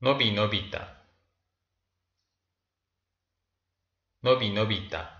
のびのびたのびのびた